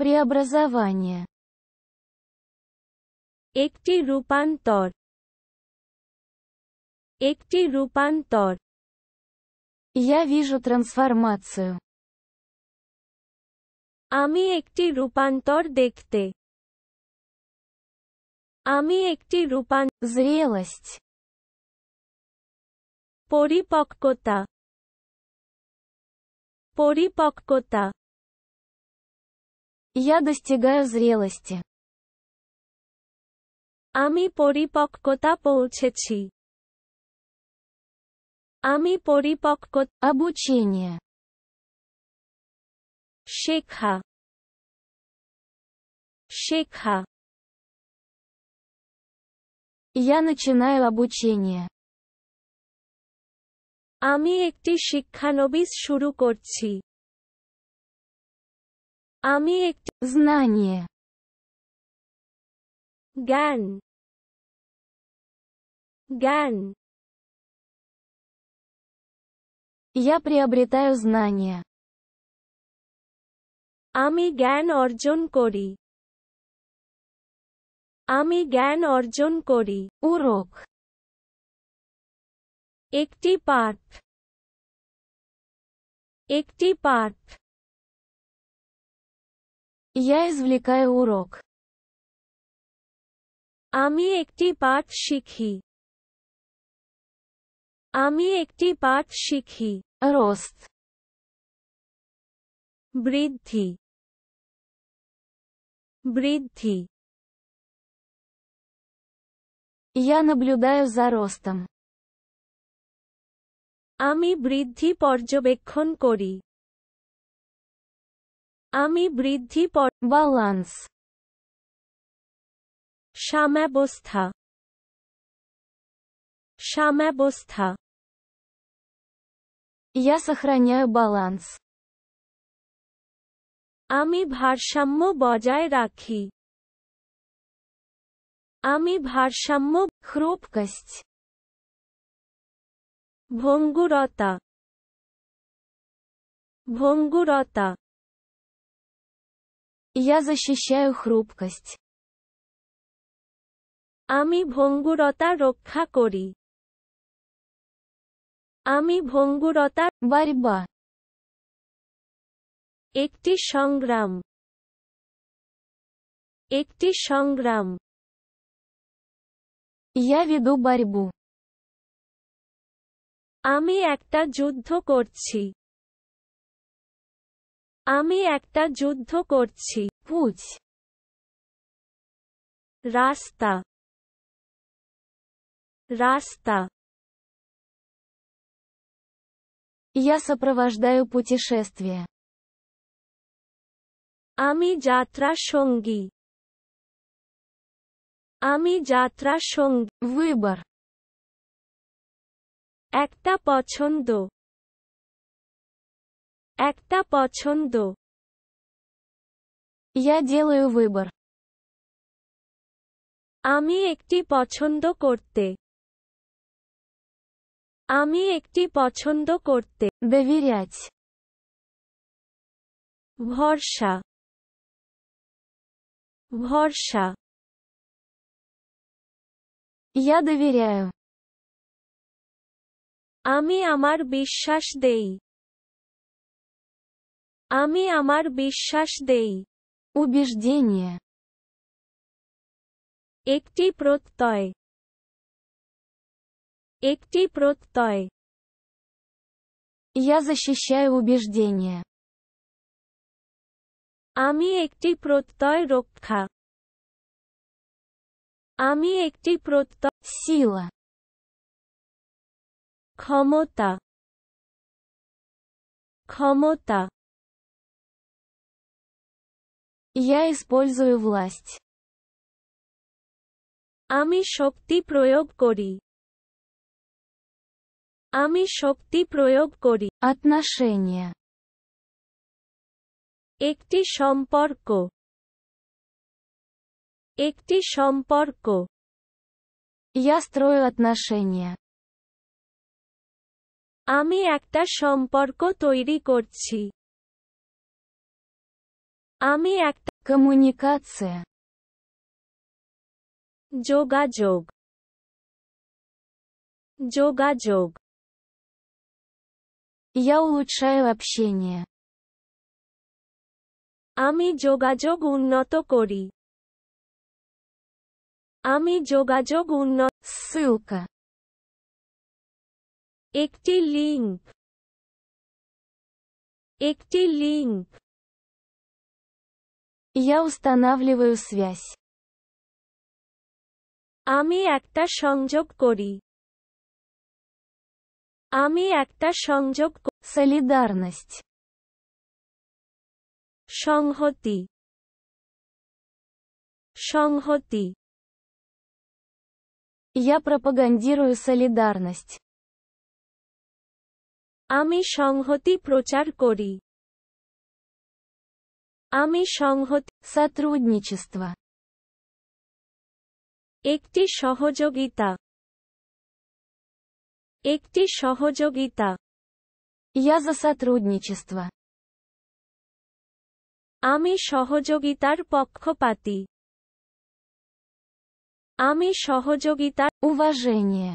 преобразование একটি রূপান্তর একটি রূপান্তর Я вижу трансформацию. আমি একটি রূপান্তর দেখতে আমি একটি রূপান зрелость পরিপক্কতা পরিপক্কতা я достигаю зрелости. আমি পরিপক্কতা পৌঁছেছি আমি পরিপক্কত обучение শেখা শেখা Я начинаю обучение. আমি একটি শিক্ষানবিশ শুরু করছি আমি এক জ্ঞান গান গান আমি приобретаю знание আমি জ্ঞান অর্জন করি আমি জ্ঞান অর্জন করি ও রখ একটি পার্ক একটি পার্ক я извлекаю урок. আমি একটি পাঠ শিখি আমি একটি পাঠ শিখি রোস্ত বৃদ্ধি বৃদ্ধি Я наблюдаю за ростом. আমি বৃদ্ধি পর্যবেক্ষণ করি আমি বৃদ্ধি ব্যালান্স সাম্যাবস্থা সাম্যাবস্থা Я сохраняю баланс. আমি ভারসাম্য বজায় রাখি আমি ভারসাম্য хрупкость ভঙ্গুরতা ভঙ্গুরতা Я защищаю хрупкость. আমি ভঙ্গুরতা রক্ষা করি আমি ভঙ্গুরতা বারবা একটি সংগ্রাম একটি সংগ্রাম Я веду борьбу আমি একটা যুদ্ধ করছি আমি একটা যুদ্ধ করছি পুজ রাস্তা রাস্তা Я сопровождаю путешествие. আমি যাত্রা সঙ্গী আমি যাত্রা সঙ্গী Выбор একটা পছন্দ একটা পছন্দ Я делаю আমি একটি পছন্দ করতে আমি একটি পছন্দ করতে доверять ভরসা ভরসা Я доверяю আমি আমার বিশ্বাস দেই আমি আমার বিশ্বাস দেই убеждение একটি প্রত্যয় একটি প্রত্যয় Я защищаю убеждение. আমি একটি প্রত্যয় রক্ষা আমি একটি প্রত্যয় сила ক্ষমতা ক্ষমতা я использую власть. আমি শক্তি প্রয়োগ করি আমি শক্তি প্রয়োগ করি отношения একটি সম্পর্ক একটি সম্পর্ক я строю отношения আমি একটা সম্পর্ক তৈরি করছি আমি একটা কমিউনিকাция যোগাযোগ যোগাযোগ Я улучшаю общение. আমি যোগাযোগ উন্নত করি আমি যোগাযোগ উন্নত ссылка একটি লিঙ্ক একটি লিঙ্ক я устанавливаю связь. Ами একটা সংযোগ кори. Ами একটা সংযোগ солидарность সংহতি সংহতি Я пропагандирую солидарность Ами সংহতি প্রচার кори. আমি সংহত сотрудничество একটি সহযোগিতা একটি সহযোগিতা Я за сотрудничество আমি সহযোগিতার পক্ষপাতি আমি সহযোগিতার уважение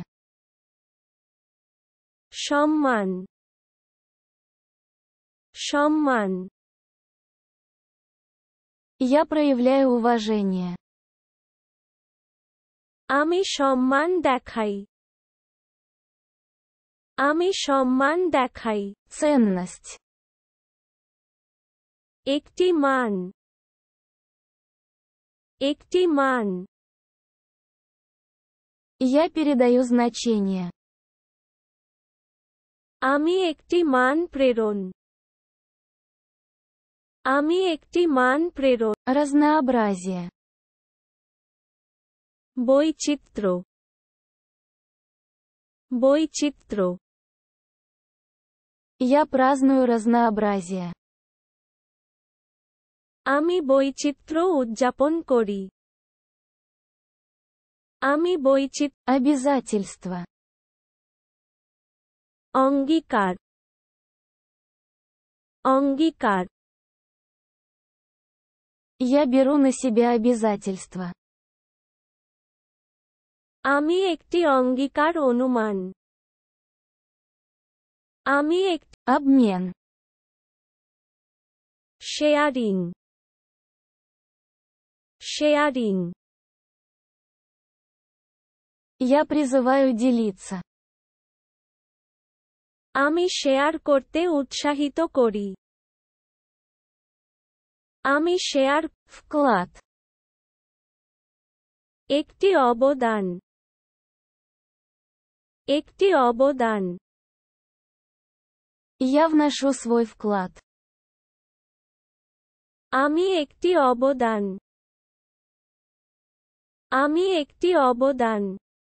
সম্মান সম্মান Я проявляю уважение. Ами সম্মান দেখাই Ами সম্মান দেখাই ценность একটি ман. একটি ман. Я передаю значение Ами একটি ман প্রেরণ আমি একটি মান প্রেরণ разнообразие বৈচিত্র বৈচিত্র Я праздную разнообразие. আমি বৈচিত্র উদযাপন করি আমি বৈচিত обязательства অঙ্গীকার অঙ্গীকার я беру на себя обязательства. আমি একটি অঙ্গীকার অনুমান Ами একটি обмен শেয়ারিং শেয়ারিং Я призываю делиться. আমি শেয়ার করতে উৎসাহিত করি আমি শেয়ার ক্লাথ একটি অবদান একটি অবদান Я вношу свой вклад. আমি একটি অবদান আমি একটি অবদান